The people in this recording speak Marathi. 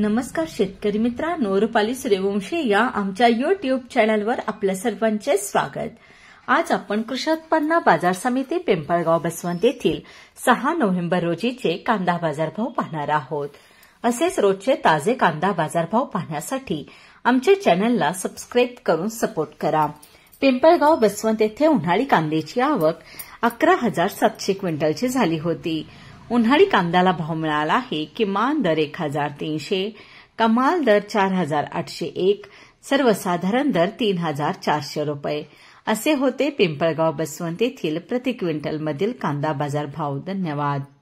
नमस्कार शेतकरी मित्रांनो रुपाली सूर्यवंशी या आमच्या युट्यूब चॅनलवर आपल्या सर्वांचे स्वागत आज आपण कृषी उत्पन्न बाजार समिती पिंपळगाव बसवंत येथील सहा नोव्हेंबर रोजीचे कांदा बाजारभाव पाहणार आहोत असेच रोजचे ताजे कांदा बाजारभाव पाहण्यासाठी आमच्या चॅनलला सबस्क्राईब करून सपोर्ट करा पिंपळगाव बसवंत येथे उन्हाळी कांद्याची आवक अकरा हजार सातशे क्विंटलची झाली होती उन्हाळी कांद्याला भाव मिळाला आहे किमान दर एक हजार तीनशे कमाल दर चार हजार आठशे एक सर्वसाधारण दर तीन हजार चारशे रुपये असे होते पिंपळगाव बसवंत येथील प्रति कांदा बाजार भाव धन्यवाद